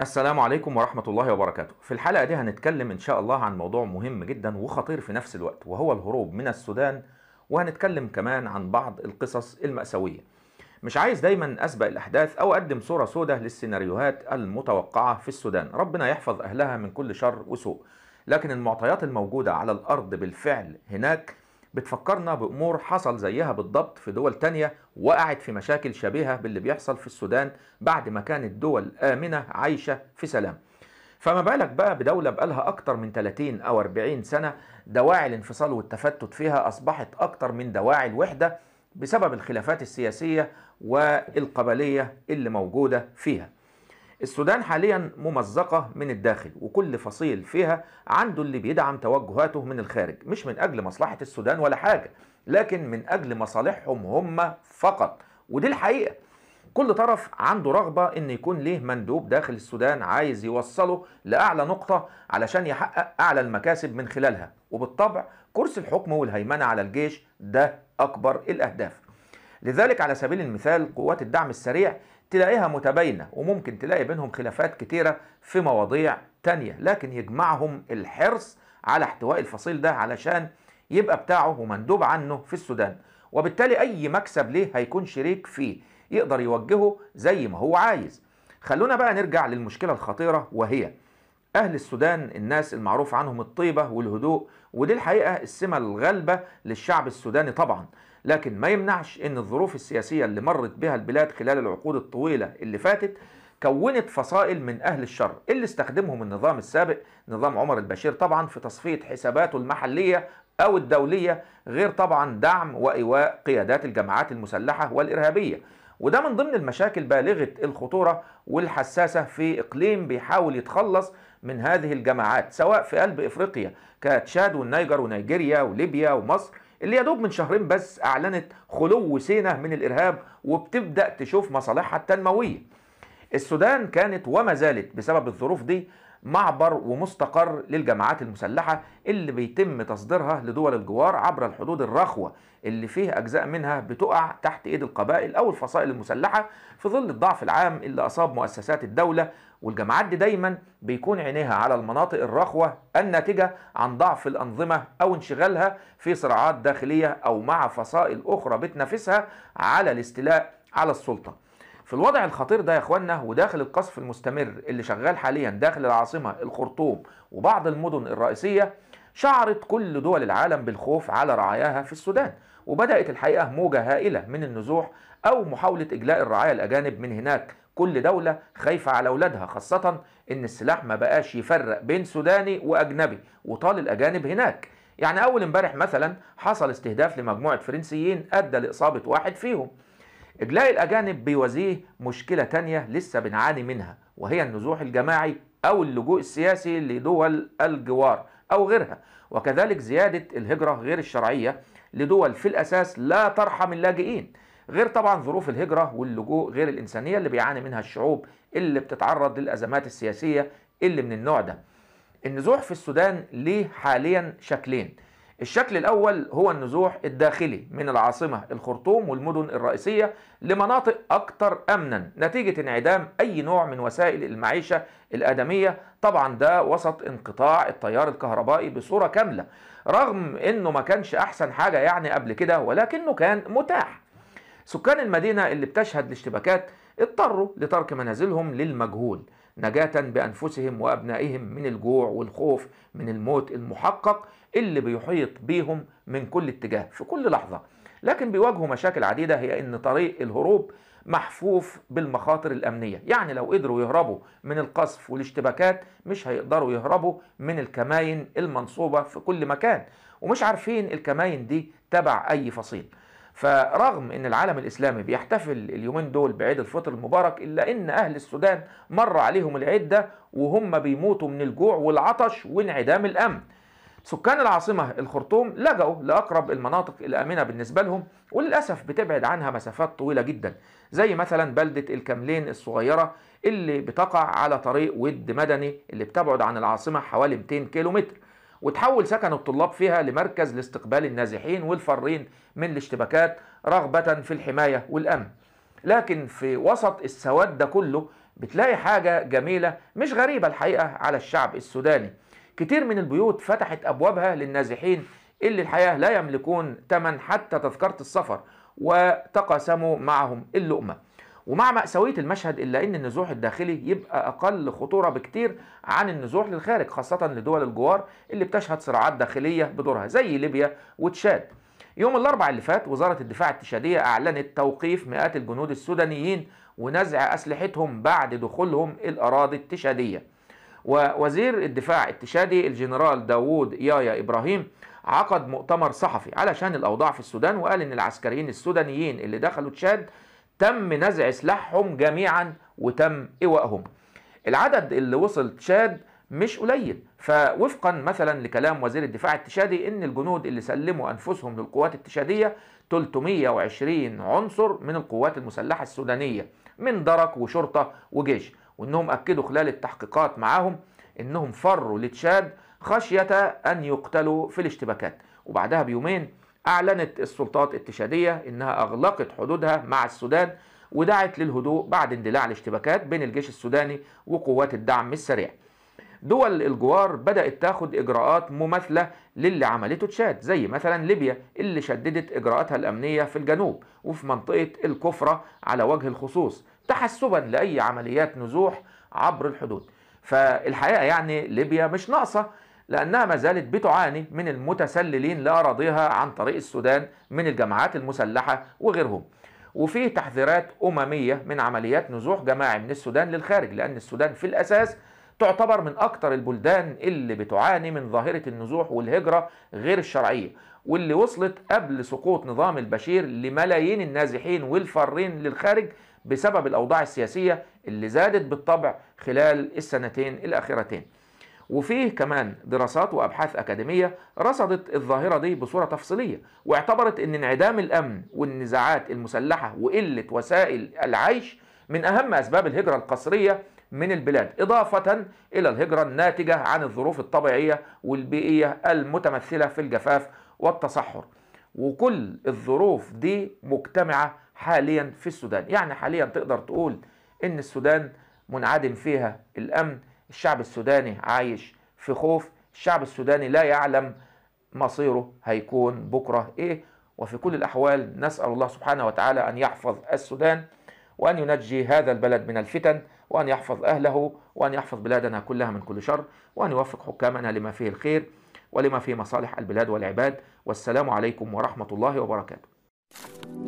السلام عليكم ورحمة الله وبركاته في الحلقة دي هنتكلم إن شاء الله عن موضوع مهم جدا وخطير في نفس الوقت وهو الهروب من السودان وهنتكلم كمان عن بعض القصص المأساوية مش عايز دايما أسبق الأحداث أو أقدم صورة سودة للسيناريوهات المتوقعة في السودان ربنا يحفظ أهلها من كل شر وسوء لكن المعطيات الموجودة على الأرض بالفعل هناك بتفكرنا بأمور حصل زيها بالضبط في دول تانية وقعت في مشاكل شبيهة باللي بيحصل في السودان بعد ما كانت دول آمنة عايشة في سلام فما بالك بقى بدولة بقالها أكتر من 30 أو 40 سنة دواعي الانفصال والتفتت فيها أصبحت أكتر من دواعي الوحدة بسبب الخلافات السياسية والقبلية اللي موجودة فيها السودان حاليا ممزقة من الداخل وكل فصيل فيها عنده اللي بيدعم توجهاته من الخارج مش من أجل مصلحة السودان ولا حاجة لكن من أجل مصالحهم هم فقط ودي الحقيقة كل طرف عنده رغبة ان يكون ليه مندوب داخل السودان عايز يوصله لأعلى نقطة علشان يحقق أعلى المكاسب من خلالها وبالطبع كرسي الحكم والهيمنة على الجيش ده أكبر الأهداف لذلك على سبيل المثال قوات الدعم السريع تلاقيها متباينة وممكن تلاقي بينهم خلافات كتيرة في مواضيع تانية لكن يجمعهم الحرص على احتواء الفصيل ده علشان يبقى بتاعه ومندوب عنه في السودان وبالتالي أي مكسب ليه هيكون شريك فيه يقدر يوجهه زي ما هو عايز خلونا بقى نرجع للمشكلة الخطيرة وهي أهل السودان الناس المعروف عنهم الطيبة والهدوء ودي الحقيقة السمة الغالبة للشعب السوداني طبعا لكن ما يمنعش ان الظروف السياسيه اللي مرت بها البلاد خلال العقود الطويله اللي فاتت كونت فصائل من أهل الشر اللي استخدمهم النظام السابق نظام عمر البشير طبعا في تصفية حساباته المحلية أو الدولية غير طبعا دعم وإيواء قيادات الجماعات المسلحة والإرهابية وده من ضمن المشاكل بالغة الخطورة والحساسة في إقليم بيحاول يتخلص من هذه الجماعات سواء في قلب إفريقيا كتشاد والنيجر ونيجيريا وليبيا ومصر اللي يا دوب من شهرين بس اعلنت خلو سينا من الارهاب وبتبدا تشوف مصالحها التنمويه. السودان كانت وما زالت بسبب الظروف دي معبر ومستقر للجماعات المسلحة اللي بيتم تصديرها لدول الجوار عبر الحدود الرخوة اللي فيه أجزاء منها بتقع تحت إيد القبائل أو الفصائل المسلحة في ظل الضعف العام اللي أصاب مؤسسات الدولة والجماعات دي دايما بيكون عينيها على المناطق الرخوة الناتجة عن ضعف الأنظمة أو انشغالها في صراعات داخلية أو مع فصائل أخرى بتنافسها على الاستيلاء على السلطة في الوضع الخطير ده يا اخوانا وداخل القصف المستمر اللي شغال حاليا داخل العاصمة الخرطوم وبعض المدن الرئيسية شعرت كل دول العالم بالخوف على رعاياها في السودان وبدأت الحقيقة موجة هائلة من النزوح أو محاولة إجلاء الرعايا الأجانب من هناك كل دولة خايفة على أولادها خاصة إن السلاح ما بقاش يفرق بين سوداني وأجنبي وطال الأجانب هناك يعني أول امبارح مثلا حصل استهداف لمجموعة فرنسيين أدى لإصابة واحد فيهم إجلاء الأجانب بيوازيه مشكلة تانية لسه بنعاني منها وهي النزوح الجماعي أو اللجوء السياسي لدول الجوار أو غيرها وكذلك زيادة الهجرة غير الشرعية لدول في الأساس لا ترحم اللاجئين غير طبعا ظروف الهجرة واللجوء غير الإنسانية اللي بيعاني منها الشعوب اللي بتتعرض للأزمات السياسية اللي من النوع ده النزوح في السودان ليه حاليا شكلين الشكل الأول هو النزوح الداخلي من العاصمة الخرطوم والمدن الرئيسية لمناطق أكثر أمنا نتيجة انعدام أي نوع من وسائل المعيشة الآدمية طبعا ده وسط انقطاع التيار الكهربائي بصورة كاملة رغم أنه ما كانش أحسن حاجة يعني قبل كده ولكنه كان متاح سكان المدينة اللي بتشهد الاشتباكات اضطروا لترك منازلهم للمجهول نجاة بأنفسهم وأبنائهم من الجوع والخوف من الموت المحقق اللي بيحيط بيهم من كل اتجاه في كل لحظة لكن بيواجهوا مشاكل عديدة هي إن طريق الهروب محفوف بالمخاطر الأمنية يعني لو قدروا يهربوا من القصف والاشتباكات مش هيقدروا يهربوا من الكماين المنصوبة في كل مكان ومش عارفين الكماين دي تبع أي فصيل فرغم ان العالم الاسلامي بيحتفل اليومين دول بعيد الفطر المبارك الا ان اهل السودان مر عليهم العدة وهم بيموتوا من الجوع والعطش وانعدام الامن سكان العاصمة الخرطوم لجأوا لأقرب المناطق الآمنة بالنسبة لهم وللأسف بتبعد عنها مسافات طويلة جدا زي مثلا بلدة الكملين الصغيرة اللي بتقع على طريق ود مدني اللي بتبعد عن العاصمة حوالي 200 كيلومتر وتحول سكن الطلاب فيها لمركز لاستقبال النازحين والفارين من الاشتباكات رغبة في الحماية والأمن لكن في وسط السواد ده كله بتلاقي حاجة جميلة مش غريبة الحقيقة على الشعب السوداني كتير من البيوت فتحت أبوابها للنازحين اللي الحقيقة لا يملكون تمن حتى تذكرة السفر وتقاسموا معهم اللقمة ومع مأساوية المشهد إلا أن النزوح الداخلي يبقى أقل خطورة بكتير عن النزوح للخارج خاصة لدول الجوار اللي بتشهد صراعات داخلية بدورها زي ليبيا وتشاد يوم الأربع اللي فات وزارة الدفاع التشادية أعلنت توقيف مئات الجنود السودانيين ونزع أسلحتهم بعد دخولهم الأراضي التشادية ووزير الدفاع التشادي الجنرال داوود يايا إبراهيم عقد مؤتمر صحفي علشان الأوضاع في السودان وقال إن العسكريين السودانيين اللي دخلوا تشاد تم نزع سلاحهم جميعا وتم ايوائهم العدد اللي وصل تشاد مش قليل فوفقا مثلا لكلام وزير الدفاع التشادي ان الجنود اللي سلموا انفسهم للقوات التشاديه 320 عنصر من القوات المسلحه السودانيه من درك وشرطه وجيش وانهم اكدوا خلال التحقيقات معاهم انهم فروا لتشاد خشيه ان يقتلوا في الاشتباكات وبعدها بيومين أعلنت السلطات التشادية إنها أغلقت حدودها مع السودان ودعت للهدوء بعد اندلاع الاشتباكات بين الجيش السوداني وقوات الدعم السريع دول الجوار بدأت تاخد إجراءات مماثلة للي عملته تشاد زي مثلا ليبيا اللي شددت إجراءاتها الأمنية في الجنوب وفي منطقة الكفرة على وجه الخصوص تحسبا لأي عمليات نزوح عبر الحدود فالحقيقة يعني ليبيا مش ناقصة لأنها ما زالت بتعاني من المتسللين لأراضيها عن طريق السودان من الجماعات المسلحة وغيرهم وفي تحذيرات أممية من عمليات نزوح جماعي من السودان للخارج لأن السودان في الأساس تعتبر من أكثر البلدان اللي بتعاني من ظاهرة النزوح والهجرة غير الشرعية واللي وصلت قبل سقوط نظام البشير لملايين النازحين والفارين للخارج بسبب الأوضاع السياسية اللي زادت بالطبع خلال السنتين الأخيرتين وفيه كمان دراسات وأبحاث أكاديمية رصدت الظاهرة دي بصورة تفصيلية واعتبرت أن انعدام الأمن والنزاعات المسلحة وقلة وسائل العيش من أهم أسباب الهجرة القسرية من البلاد إضافة إلى الهجرة الناتجة عن الظروف الطبيعية والبيئية المتمثلة في الجفاف والتصحر وكل الظروف دي مجتمعة حاليا في السودان يعني حاليا تقدر تقول إن السودان منعدم فيها الأمن الشعب السوداني عايش في خوف الشعب السوداني لا يعلم مصيره هيكون بكرة إيه وفي كل الأحوال نسأل الله سبحانه وتعالى أن يحفظ السودان وأن ينجي هذا البلد من الفتن وأن يحفظ أهله وأن يحفظ بلادنا كلها من كل شر وأن يوفق حكامنا لما فيه الخير ولما فيه مصالح البلاد والعباد والسلام عليكم ورحمة الله وبركاته